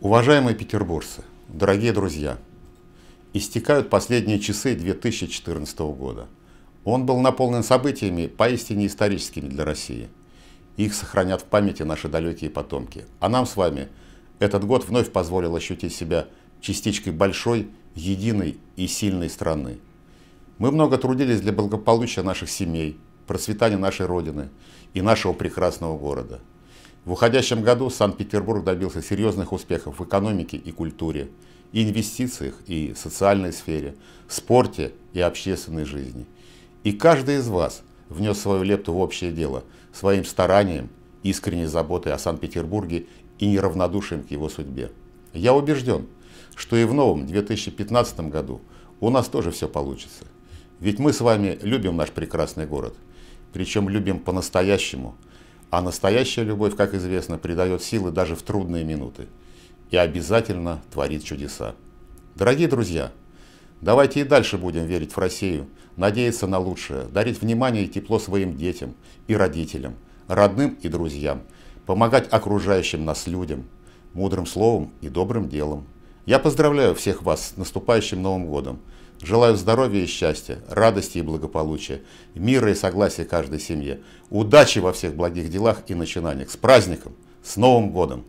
Уважаемые петербуржцы, дорогие друзья, истекают последние часы 2014 года. Он был наполнен событиями, поистине историческими для России. Их сохранят в памяти наши далекие потомки. А нам с вами этот год вновь позволил ощутить себя частичкой большой, единой и сильной страны. Мы много трудились для благополучия наших семей, процветания нашей Родины и нашего прекрасного города – в уходящем году Санкт-Петербург добился серьезных успехов в экономике и культуре, инвестициях и социальной сфере, спорте и общественной жизни. И каждый из вас внес свою лепту в общее дело своим старанием, искренней заботой о Санкт-Петербурге и неравнодушием к его судьбе. Я убежден, что и в новом 2015 году у нас тоже все получится. Ведь мы с вами любим наш прекрасный город, причем любим по-настоящему – а настоящая любовь, как известно, придает силы даже в трудные минуты и обязательно творит чудеса. Дорогие друзья, давайте и дальше будем верить в Россию, надеяться на лучшее, дарить внимание и тепло своим детям и родителям, родным и друзьям, помогать окружающим нас людям, мудрым словом и добрым делом. Я поздравляю всех вас с наступающим Новым годом! Желаю здоровья и счастья, радости и благополучия, мира и согласия каждой семье. Удачи во всех благих делах и начинаниях. С праздником! С Новым годом!